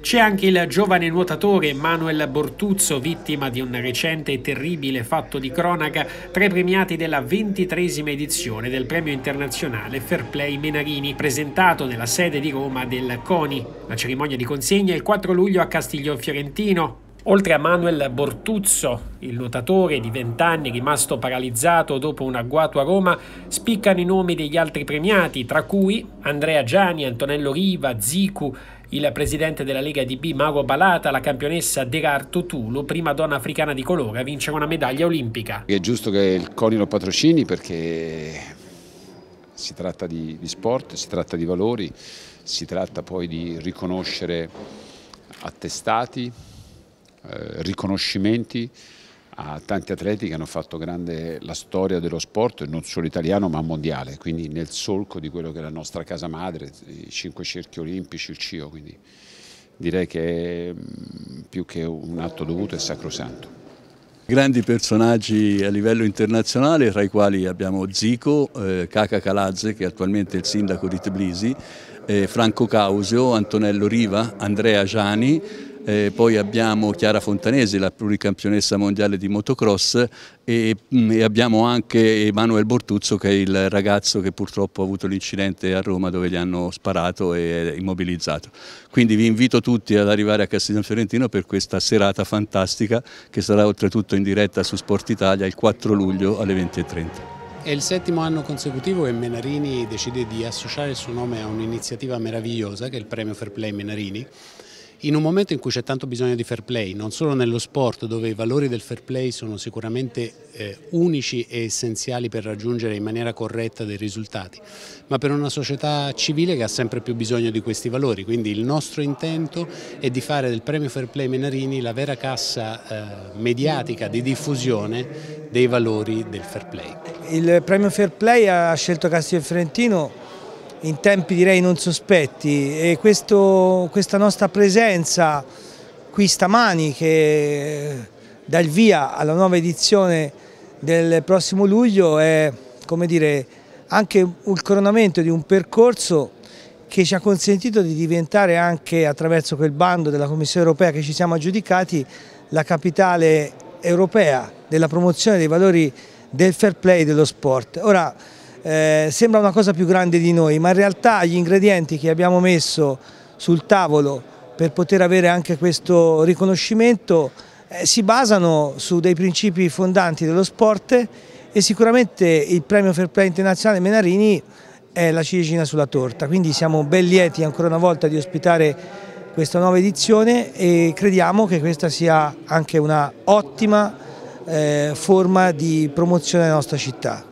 C'è anche il giovane nuotatore Manuel Bortuzzo, vittima di un recente e terribile fatto di cronaca, tra i premiati della ventitresima edizione del premio internazionale Fair Play Menarini, presentato nella sede di Roma del CONI. La cerimonia di consegna è il 4 luglio a Castiglion Fiorentino, Oltre a Manuel Bortuzzo, il nuotatore di 20 anni rimasto paralizzato dopo un agguato a Roma, spiccano i nomi degli altri premiati, tra cui Andrea Gianni, Antonello Riva, Zicu il presidente della Lega di B, Mago Balata, la campionessa Degar Tulu, prima donna africana di Cologa, vince una medaglia olimpica. È giusto che il CONI lo patrocini perché si tratta di, di sport, si tratta di valori, si tratta poi di riconoscere attestati, eh, riconoscimenti, a tanti atleti che hanno fatto grande la storia dello sport, non solo italiano ma mondiale, quindi nel solco di quello che è la nostra casa madre, i cinque cerchi olimpici, il CIO, quindi direi che mm, più che un atto dovuto è sacrosanto. Grandi personaggi a livello internazionale, tra i quali abbiamo Zico, eh, Kaka Calazze, che è attualmente il sindaco di Tbilisi, eh, Franco Causio, Antonello Riva, Andrea Giani, eh, poi abbiamo Chiara Fontanesi, la pluricampionessa mondiale di motocross e, mm, e abbiamo anche Emanuele Bortuzzo che è il ragazzo che purtroppo ha avuto l'incidente a Roma dove gli hanno sparato e è eh, immobilizzato. Quindi vi invito tutti ad arrivare a Castiglione Fiorentino per questa serata fantastica che sarà oltretutto in diretta su Sport Italia il 4 luglio alle 20.30. È il settimo anno consecutivo che Menarini decide di associare il suo nome a un'iniziativa meravigliosa che è il premio Fair Play Menarini in un momento in cui c'è tanto bisogno di fair play, non solo nello sport dove i valori del fair play sono sicuramente eh, unici e essenziali per raggiungere in maniera corretta dei risultati, ma per una società civile che ha sempre più bisogno di questi valori, quindi il nostro intento è di fare del premio fair play Menarini la vera cassa eh, mediatica di diffusione dei valori del fair play. Il premio fair play ha scelto Castillo Fiorentino in tempi direi non sospetti e questo, questa nostra presenza qui stamani che dà il via alla nuova edizione del prossimo luglio è come dire anche il coronamento di un percorso che ci ha consentito di diventare anche attraverso quel bando della Commissione europea che ci siamo aggiudicati la capitale europea della promozione dei valori del fair play dello sport. Ora, eh, sembra una cosa più grande di noi, ma in realtà gli ingredienti che abbiamo messo sul tavolo per poter avere anche questo riconoscimento eh, si basano su dei principi fondanti dello sport e sicuramente il premio Fair Play internazionale Menarini è la ciliegina sulla torta, quindi siamo ben lieti ancora una volta di ospitare questa nuova edizione e crediamo che questa sia anche una ottima eh, forma di promozione della nostra città.